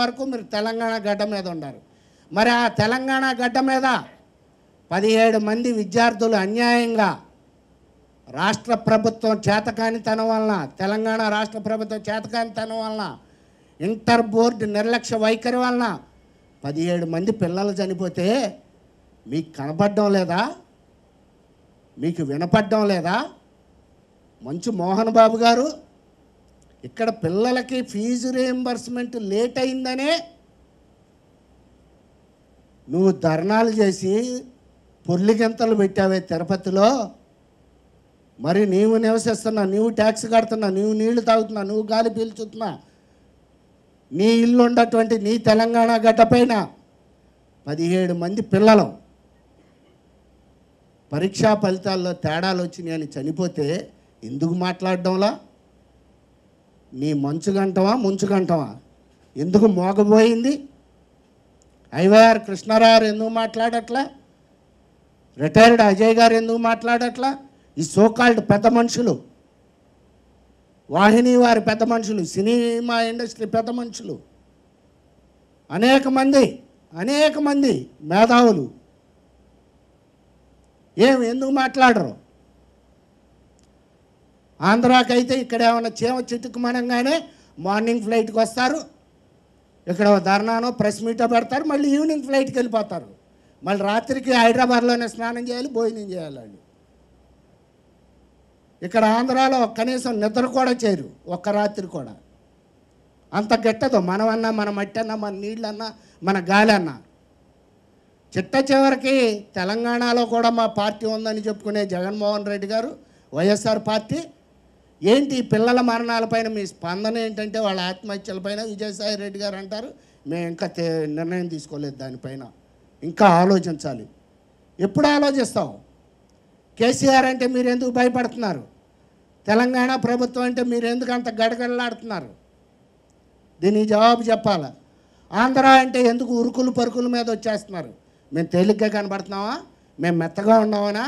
వరకు మీరు తెలంగాణ గడ్డ మీద ఉన్నారు మరి ఆ తెలంగాణ గడ్డ మీద పదిహేడు మంది విద్యార్థులు అన్యాయంగా రాష్ట్ర ప్రభుత్వం చేతకానితనం వలన తెలంగాణ రాష్ట్ర ప్రభుత్వం చేతకానితనం వలన ఇంటర్ బోర్డు నిర్లక్ష్య వైఖరి వలన పదిహేడు మంది పిల్లలు చనిపోతే మీకు కనపడడం లేదా మీకు వినపడడం లేదా మంచు మోహన్ బాబు గారు ఇక్కడ పిల్లలకి ఫీజు రియంబర్స్మెంట్ లేట్ అయిందనే నువ్వు ధర్నాలు చేసి పొల్లిగింతలు పెట్టావే తిరుపతిలో మరి నీవు నివసిస్తున్నా నీవు ట్యాక్స్ కడుతున్నా నీవు నీళ్లు తాగుతున్నా నువ్వు గాలి పీల్చుతున్నా నీ ఇల్లు ఉన్నటువంటి నీ తెలంగాణ గడ్డపైన పదిహేడు మంది పిల్లలు పరీక్షా ఫలితాల్లో తేడాలు వచ్చినాయని చనిపోతే ఎందుకు మాట్లాడడంలా నీ ముంచు గంటవా ఎందుకు మోగబోయింది ఐవైఆర్ కృష్ణారావు ఎందుకు మాట్లాడట్లా రిటైర్డ్ అజయ్ గారు ఎందుకు మాట్లాడట్లా ఈ సోకాల్డ్ పెద్ద మనుషులు వాహిని వారి పెద్ద మనుషులు సినిమా ఇండస్ట్రీ పెద్ద మనుషులు అనేక మంది అనేక మంది మేధావులు ఏం ఎందుకు మాట్లాడరు అయితే ఇక్కడ ఏమైనా చీమ చితుకుమనంగానే మార్నింగ్ ఫ్లైట్కి వస్తారు ఇక్కడ ధర్నానో ప్రెస్ మీటో పెడతారు మళ్ళీ ఈవినింగ్ ఫ్లైట్కి వెళ్ళిపోతారు మళ్ళీ రాత్రికి హైదరాబాద్లోనే స్నానం చేయాలి భోజనం చేయాలండి ఇక్కడ ఆంధ్రాలో కనీసం నిద్ర కూడా చేయరు ఒక్క రాత్రి కూడా అంత గెట్టదు మనమన్నా మన మట్టి అన్నా మన నీళ్ళన్నా మన గాలి అన్నా చిట్ట చివరికి తెలంగాణలో కూడా మా పార్టీ ఉందని చెప్పుకునే జగన్మోహన్ రెడ్డి గారు వైఎస్ఆర్ పార్టీ ఏంటి పిల్లల మరణాలపైన మీ స్పందన ఏంటంటే వాళ్ళ ఆత్మహత్యలపైన విజయసాయి రెడ్డి గారు అంటారు మేము ఇంకా నిర్ణయం తీసుకోలేదు దానిపైన ఇంకా ఆలోచించాలి ఎప్పుడు ఆలోచిస్తాం కేసీఆర్ అంటే మీరు ఎందుకు భయపడుతున్నారు తెలంగాణ ప్రభుత్వం అంటే మీరు ఎందుకు అంత గడగడలాడుతున్నారు దీని జవాబు చెప్పాలి ఆంధ్ర అంటే ఎందుకు ఉరుకులు పరుకుల మీద వచ్చేస్తున్నారు మేము తేలిగ్గా కనబడుతున్నామా మేము మెత్తగా ఉన్నామైనా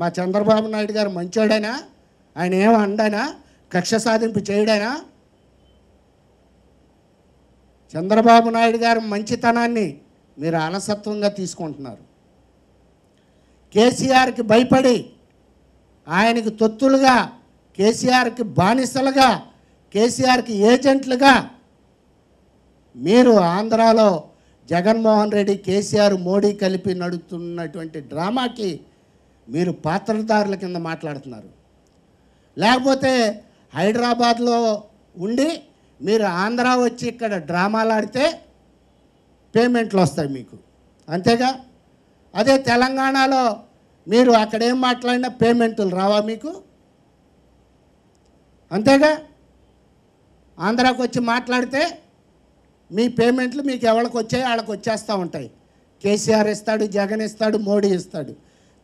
మా చంద్రబాబు నాయుడు గారు మంచోడైనా ఆయన ఏం అండైనా కక్ష సాధింపు చేయడైనా చంద్రబాబు నాయుడు గారి మంచితనాన్ని మీరు అలసత్వంగా తీసుకుంటున్నారు కేసీఆర్కి భయపడి ఆయనకి తొత్తులుగా కేసీఆర్కి బానిసలుగా కేసీఆర్కి ఏజెంట్లుగా మీరు ఆంధ్రాలో జగన్మోహన్ రెడ్డి కేసీఆర్ మోడీ కలిపి నడుతున్నటువంటి డ్రామాకి మీరు పాత్రదారుల కింద మాట్లాడుతున్నారు లేకపోతే హైదరాబాద్లో ఉండి మీరు ఆంధ్ర వచ్చి ఇక్కడ డ్రామాలు ఆడితే పేమెంట్లు వస్తాయి మీకు అంతేగా అదే తెలంగాణలో మీరు అక్కడేం మాట్లాడినా పేమెంట్లు రావా మీకు అంతేగా ఆంధ్రాకు వచ్చి మాట్లాడితే మీ పేమెంట్లు మీకు ఎవరికి వచ్చాయి వాళ్ళకి వచ్చేస్తూ ఉంటాయి కేసీఆర్ ఇస్తాడు జగన్ ఇస్తాడు మోడీ ఇస్తాడు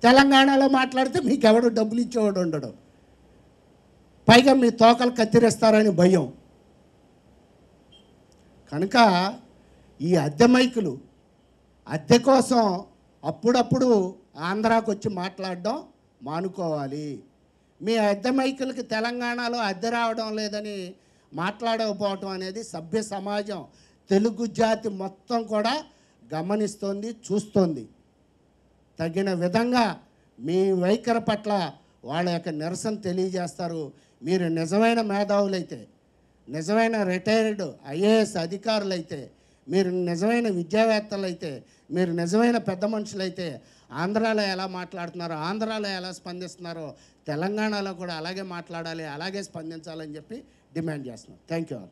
తెలంగాణలో మాట్లాడితే మీకు ఎవడు డబ్బులు ఇచ్చేవాడు ఉండడం పైగా మీ తోకలు కత్తిరేస్తారని భయం కనుక ఈ అద్దె మైకులు అద్దె కోసం అప్పుడప్పుడు ఆంధ్రాకు వచ్చి మాట్లాడడం మానుకోవాలి మీ అద్దె మైకులకి తెలంగాణలో అద్దె రావడం లేదని మాట్లాడకపోవటం అనేది సభ్య సమాజం తెలుగు జాతి మొత్తం కూడా గమనిస్తోంది చూస్తోంది తగిన విధంగా మీ వైఖరి పట్ల వాళ్ళ యొక్క నిరసన తెలియజేస్తారు మీరు నిజమైన మేధావులైతే నిజమైన రిటైర్డ్ ఐఏఎస్ అధికారులైతే మీరు నిజమైన విద్యావేత్తలైతే మీరు నిజమైన పెద్ద మనుషులైతే ఆంధ్రాలో ఎలా మాట్లాడుతున్నారో ఆంధ్రాలో ఎలా స్పందిస్తున్నారో తెలంగాణలో కూడా అలాగే మాట్లాడాలి అలాగే స్పందించాలని చెప్పి డిమాండ్ చేస్తున్నాం థ్యాంక్ యూ